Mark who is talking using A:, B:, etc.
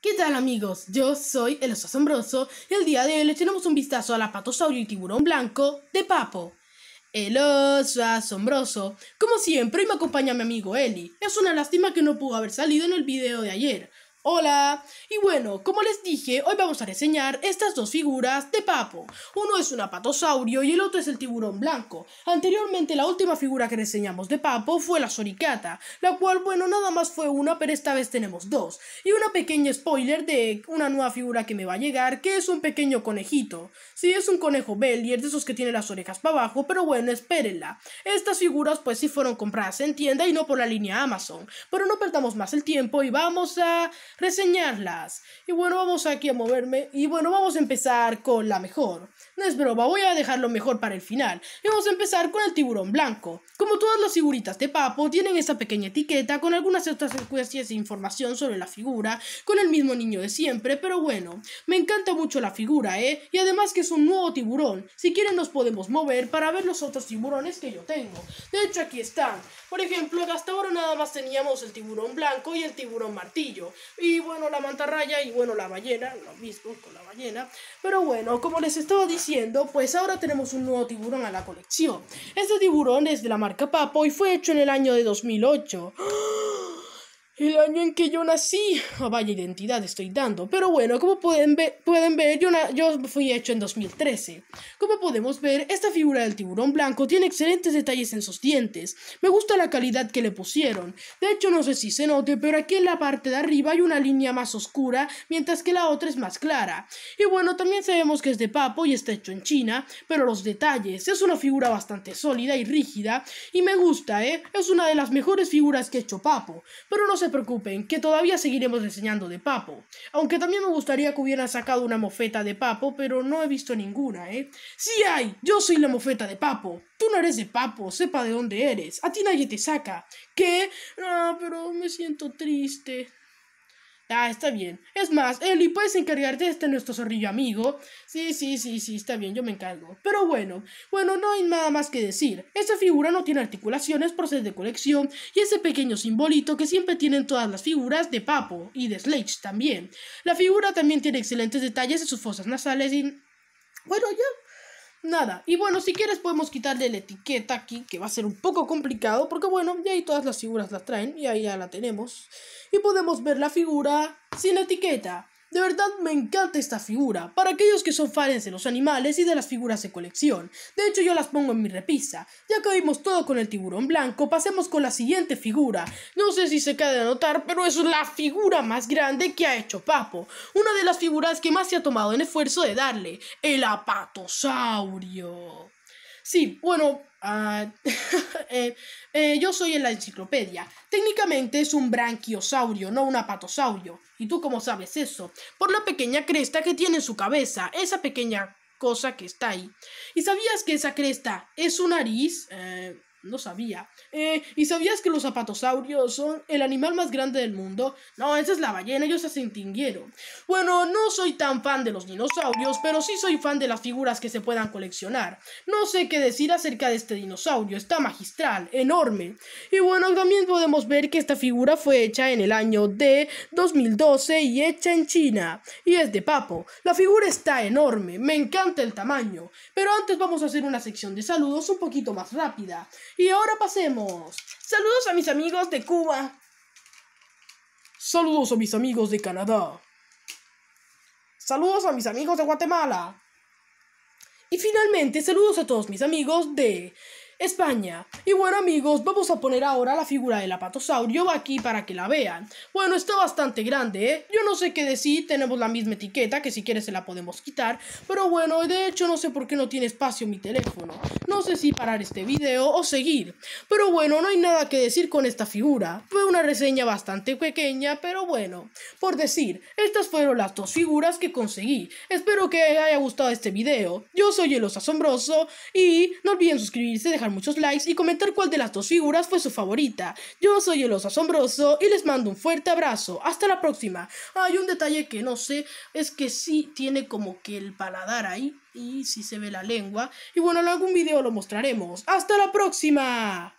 A: ¿Qué tal amigos? Yo soy El Oso Asombroso y el día de hoy le tenemos un vistazo a al Patosaurio y tiburón blanco de Papo. El Oso Asombroso. Como siempre, hoy me acompaña mi amigo Eli. Es una lástima que no pudo haber salido en el video de ayer, Hola, y bueno, como les dije, hoy vamos a reseñar estas dos figuras de Papo. Uno es un apatosaurio y el otro es el tiburón blanco. Anteriormente la última figura que reseñamos de Papo fue la Soricata, la cual, bueno, nada más fue una, pero esta vez tenemos dos. Y una pequeña spoiler de una nueva figura que me va a llegar, que es un pequeño conejito. Sí, es un conejo bellier de esos que tiene las orejas para abajo, pero bueno, espérenla. Estas figuras pues sí fueron compradas en tienda y no por la línea Amazon. Pero no perdamos más el tiempo y vamos a reseñarlas. Y bueno, vamos aquí a moverme. Y bueno, vamos a empezar con la mejor. No es broma, voy a dejar lo mejor para el final. Y vamos a empezar con el tiburón blanco. Como todas las figuritas de Papo, tienen esa pequeña etiqueta con algunas otras secuencias de información sobre la figura, con el mismo niño de siempre, pero bueno, me encanta mucho la figura, ¿eh? Y además que es un nuevo tiburón. Si quieren nos podemos mover para ver los otros tiburones que yo tengo. De hecho, aquí están. Por ejemplo, hasta ahora nada más teníamos el tiburón blanco y el tiburón martillo. Y bueno, la mantarraya y bueno, la ballena, lo mismo con la ballena. Pero bueno, como les estaba diciendo, pues ahora tenemos un nuevo tiburón a la colección. Este tiburón es de la marca Papo y fue hecho en el año de 2008. ¡Oh! el año en que yo nací. Ah, vaya identidad estoy dando. Pero bueno, como pueden, ver, pueden ver yo, yo fui hecho en 2013. Como podemos ver, esta figura del tiburón blanco tiene excelentes detalles en sus dientes. Me gusta la calidad que le pusieron. De hecho, no sé si se note, pero aquí en la parte de arriba hay una línea más oscura, mientras que la otra es más clara. Y bueno, también sabemos que es de papo y está hecho en China, pero los detalles. Es una figura bastante sólida y rígida, y me gusta, ¿eh? Es una de las mejores figuras que ha hecho papo. Pero no se preocupen, que todavía seguiremos enseñando de Papo. Aunque también me gustaría que hubiera sacado una mofeta de Papo, pero no he visto ninguna, ¿eh? si hay! Yo soy la mofeta de Papo. Tú no eres de Papo, sepa de dónde eres. A ti nadie te saca. ¿Qué? Ah, pero me siento triste. Ah, está bien. Es más, Eli, ¿puedes encargarte de este nuestro zorrillo amigo? Sí, sí, sí, sí, está bien, yo me encargo. Pero bueno, bueno, no hay nada más que decir. Esta figura no tiene articulaciones por de colección y ese pequeño simbolito que siempre tienen todas las figuras de Papo y de Sledge también. La figura también tiene excelentes detalles en sus fosas nasales y... Bueno, ya nada. Y bueno, si quieres podemos quitarle la etiqueta aquí, que va a ser un poco complicado, porque bueno, ya ahí todas las figuras las traen y ahí ya la tenemos. Y podemos ver la figura sin etiqueta. De verdad me encanta esta figura, para aquellos que son fans de los animales y de las figuras de colección. De hecho yo las pongo en mi repisa. Ya que vimos todo con el tiburón blanco, pasemos con la siguiente figura. No sé si se queda de notar, pero es la figura más grande que ha hecho Papo. Una de las figuras que más se ha tomado en esfuerzo de darle, el apatosaurio. Sí, bueno, ah, eh, eh, yo soy en la enciclopedia. Técnicamente es un branquiosaurio, no un apatosaurio. ¿Y tú cómo sabes eso? Por la pequeña cresta que tiene en su cabeza, esa pequeña cosa que está ahí. ¿Y sabías que esa cresta es su nariz? Eh, no sabía. Eh, ¿Y sabías que los zapatosaurios son el animal más grande del mundo? No, esa es la ballena, ellos se extinguieron. Bueno, no soy tan fan de los dinosaurios, pero sí soy fan de las figuras que se puedan coleccionar. No sé qué decir acerca de este dinosaurio, está magistral, enorme. Y bueno, también podemos ver que esta figura fue hecha en el año de 2012 y hecha en China. Y es de papo. La figura está enorme, me encanta el tamaño. Pero antes vamos a hacer una sección de saludos un poquito más rápida. Y ahora pasemos. Saludos a mis amigos de Cuba. Saludos a mis amigos de Canadá. Saludos a mis amigos de Guatemala. Y finalmente, saludos a todos mis amigos de España. Y bueno amigos, vamos a poner ahora la figura del apatosaurio aquí para que la vean. Bueno, está bastante grande, ¿eh? Yo no sé qué decir, tenemos la misma etiqueta, que si quieres se la podemos quitar. Pero bueno, de hecho no sé por qué no tiene espacio mi teléfono. No sé si parar este video o seguir. Pero bueno, no hay nada que decir con esta figura. Fue una reseña bastante pequeña, pero bueno. Por decir, estas fueron las dos figuras que conseguí. Espero que haya gustado este video. Yo soy El Asombroso y no olviden suscribirse, dejar muchos likes y comentar cuál de las dos figuras fue su favorita. Yo soy el oso asombroso y les mando un fuerte abrazo. Hasta la próxima. Hay un detalle que no sé, es que sí tiene como que el paladar ahí y si se ve la lengua. Y bueno, en algún video lo mostraremos. Hasta la próxima.